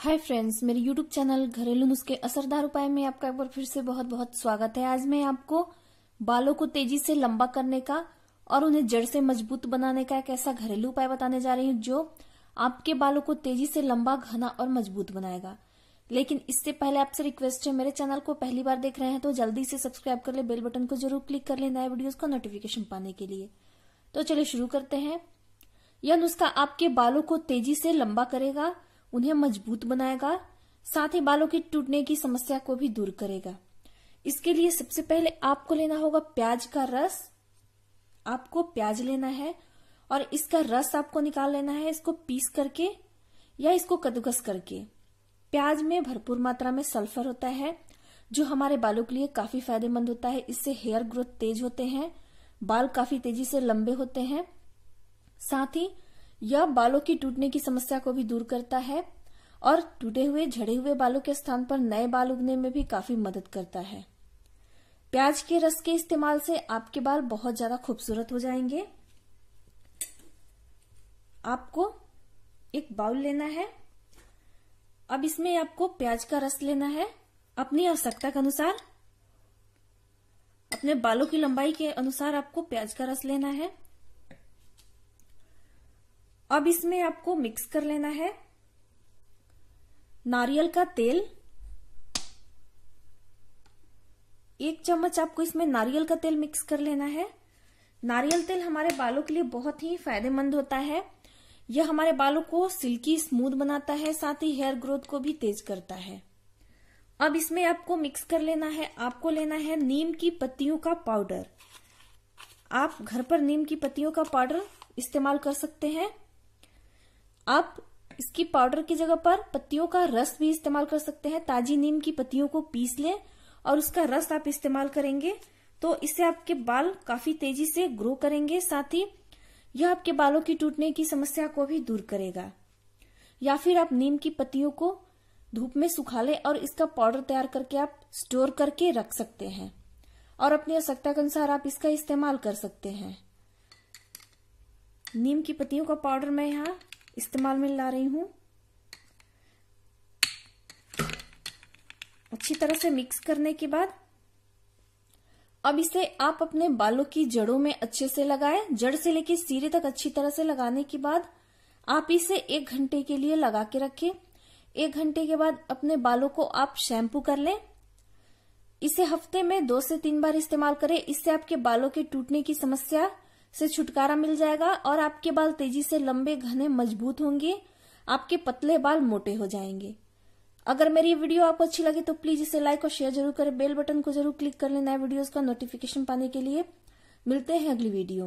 हाय friends मेरे YouTube channel घरेलू नुस्खे असरदार उपाय में आपका एक बार फिर से बहुत बहुत स्वागत है आज मैं आपको बालों को तेजी से लंबा करने का और उन्हें जड़ से मजबूत बनाने का एक ऐसा घरेलू उपाय बताने जा रही हूँ जो आपके बालों को तेजी से लंबा घना और मजबूत बनाएगा लेकिन इससे पहले आपसे रिक्वेस्ट है मेरे चैनल को पहली बार देख रहे हैं तो जल्दी से सब्सक्राइब कर ले बेल बटन को जरूर क्लिक कर ले नए वीडियोज का नोटिफिकेशन पाने के लिए तो चलिए शुरू करते हैं यह नुस्खा आपके बालों को तेजी से लंबा करेगा उन्हें मजबूत बनाएगा साथ ही बालों के टूटने की समस्या को भी दूर करेगा इसके लिए सबसे पहले आपको लेना होगा प्याज का रस आपको प्याज लेना है और इसका रस आपको निकाल लेना है इसको पीस करके या इसको कदूकस करके प्याज में भरपूर मात्रा में सल्फर होता है जो हमारे बालों के लिए काफी फायदेमंद होता है इससे हेयर ग्रोथ तेज होते हैं बाल काफी तेजी से लंबे होते हैं साथ ही यह बालों की टूटने की समस्या को भी दूर करता है और टूटे हुए झड़े हुए बालों के स्थान पर नए बाल उगने में भी काफी मदद करता है प्याज के रस के इस्तेमाल से आपके बाल बहुत ज्यादा खूबसूरत हो जाएंगे आपको एक बाउल लेना है अब इसमें आपको प्याज का रस लेना है अपनी आवश्यकता के अनुसार अपने बालों की लंबाई के अनुसार आपको प्याज का रस लेना है अब इसमें आपको मिक्स कर लेना है नारियल का तेल एक चम्मच आपको इसमें नारियल का तेल मिक्स कर लेना है नारियल तेल हमारे बालों के लिए बहुत ही फायदेमंद होता है यह हमारे बालों को सिल्की स्मूथ बनाता है साथ ही हेयर ग्रोथ को भी तेज करता है अब इसमें आपको मिक्स कर लेना है आपको लेना है नीम की पत्तियों का पाउडर आप घर पर नीम की पत्तियों का पाउडर इस्तेमाल कर सकते हैं आप इसकी पाउडर की जगह पर पत्तियों का रस भी इस्तेमाल कर सकते हैं ताजी नीम की पत्तियों को पीस लें और उसका रस आप इस्तेमाल करेंगे तो इससे आपके बाल काफी तेजी से ग्रो करेंगे साथ ही यह आपके बालों की टूटने की समस्या को भी दूर करेगा या फिर आप नीम की पत्तियों को धूप में सुखा लें और इसका पाउडर तैयार करके आप स्टोर करके रख सकते हैं और अपनी आवश्यकता के अनुसार आप इसका इस्तेमाल कर सकते हैं नीम की पत्तियों का पाउडर मैं यहाँ इस्तेमाल में ला रही हूं अच्छी तरह से मिक्स करने के बाद अब इसे आप अपने बालों की जड़ों में अच्छे से लगाएं जड़ से लेकर सिरे तक अच्छी तरह से लगाने के बाद आप इसे एक घंटे के लिए लगा के रखें एक घंटे के बाद अपने बालों को आप शैम्पू कर लें इसे हफ्ते में दो से तीन बार इस्तेमाल करें इससे आपके बालों के टूटने की समस्या से छुटकारा मिल जाएगा और आपके बाल तेजी से लंबे घने मजबूत होंगे आपके पतले बाल मोटे हो जाएंगे अगर मेरी वीडियो आपको अच्छी लगे तो प्लीज इसे लाइक और शेयर जरूर करें बेल बटन को जरूर क्लिक कर लेना नए वीडियोस का नोटिफिकेशन पाने के लिए मिलते हैं अगली वीडियो में